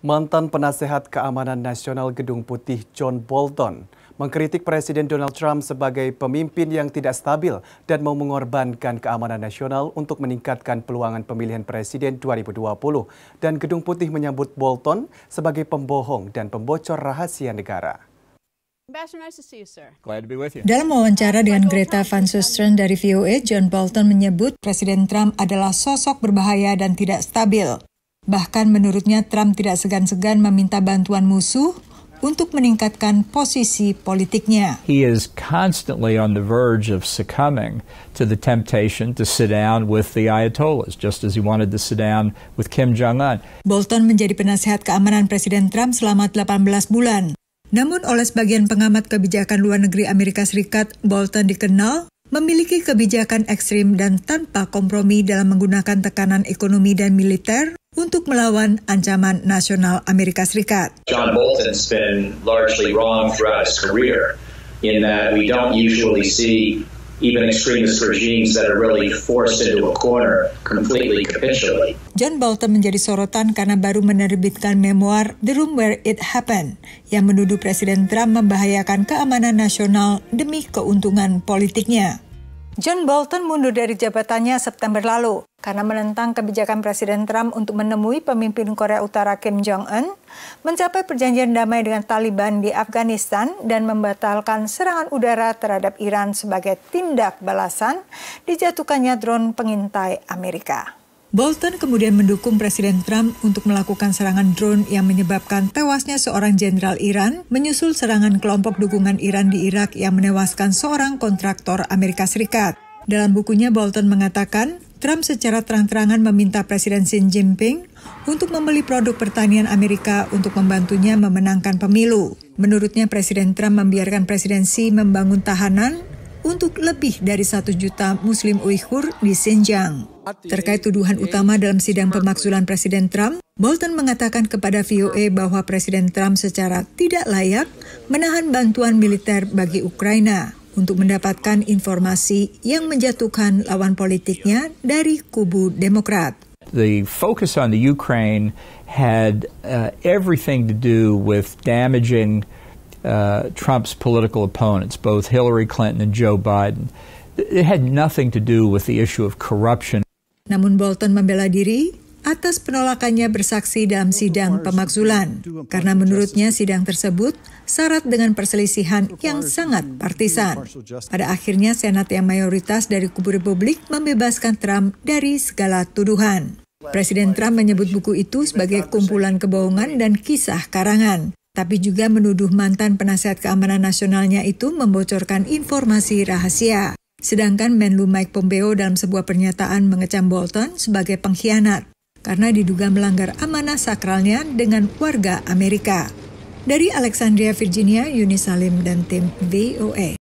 Mantan penasehat keamanan nasional Gedung Putih John Bolton mengkritik Presiden Donald Trump sebagai pemimpin yang tidak stabil dan mau mengorbankan keamanan nasional untuk meningkatkan peluangan pemilihan presiden 2020. Dan Gedung Putih menyambut Bolton sebagai pembohong dan pembocor rahasia negara. Dalam wawancara dengan Greta Van Susteren dari VOA, John Bolton menyebut Presiden Trump adalah sosok berbahaya dan tidak stabil. Bahkan menurutnya Trump tidak segan-segan meminta bantuan musuh untuk meningkatkan posisi politiknya. He is constantly on the verge of succumbing to the temptation to sit down with the Ayatollahs, just as he wanted to sit down with Kim Jong-un. Bolton menjadi penasehat keamanan Presiden Trump selama 18 bulan. Namun oleh sebagian pengamat kebijakan luar negeri Amerika Serikat, Bolton dikenal memiliki kebijakan ekstrim dan tanpa kompromi dalam menggunakan tekanan ekonomi dan militer untuk melawan ancaman nasional Amerika Serikat. John Bolton's been largely wrong throughout his career in that we don't usually see even extremist regimes that are really forced into a corner completely capitulate. John Bolton menjadi sorotan karena baru menerbitkan memoir The Room Where It Happened yang menuduh Presiden Trump membahayakan keamanan nasional demi keuntungan politiknya. John Bolton mundur dari jabatannya September lalu karena menentang kebijakan Presiden Trump untuk menemui pemimpin Korea Utara Kim Jong-un, mencapai perjanjian damai dengan Taliban di Afghanistan, dan membatalkan serangan udara terhadap Iran sebagai tindak balasan dijatuhkannya drone pengintai Amerika. Bolton kemudian mendukung Presiden Trump untuk melakukan serangan drone yang menyebabkan tewasnya seorang jenderal Iran, menyusul serangan kelompok dukungan Iran di Irak yang menewaskan seorang kontraktor Amerika Serikat. Dalam bukunya, Bolton mengatakan Trump secara terang-terangan meminta Presiden Xi Jinping untuk membeli produk pertanian Amerika untuk membantunya memenangkan pemilu. Menurutnya, Presiden Trump membiarkan Presiden Xi membangun tahanan untuk lebih dari satu juta Muslim Uighur di Xinjiang. Terkait tuduhan utama dalam sidang pemakzulan Presiden Trump, Bolton mengatakan kepada VOA e bahwa Presiden Trump secara tidak layak menahan bantuan militer bagi Ukraina untuk mendapatkan informasi yang menjatuhkan lawan politiknya dari kubu Demokrat. The focus on the Ukraine had uh, everything to do with damaging uh, Trump's political opponents, both Hillary Clinton and Joe Biden. It had nothing to do with the issue of corruption. Namun Bolton membela diri atas penolakannya bersaksi dalam sidang pemakzulan karena menurutnya sidang tersebut syarat dengan perselisihan yang sangat partisan. Pada akhirnya Senat yang mayoritas dari kubu Republik membebaskan Trump dari segala tuduhan. Presiden Trump menyebut buku itu sebagai kumpulan kebohongan dan kisah karangan tapi juga menuduh mantan penasehat keamanan nasionalnya itu membocorkan informasi rahasia. Sedangkan Menlu Mike Pompeo dalam sebuah pernyataan mengecam Bolton sebagai pengkhianat karena diduga melanggar amanah sakralnya dengan warga Amerika. Dari Alexandria, Virginia, Yuni Salim dan tim VOA.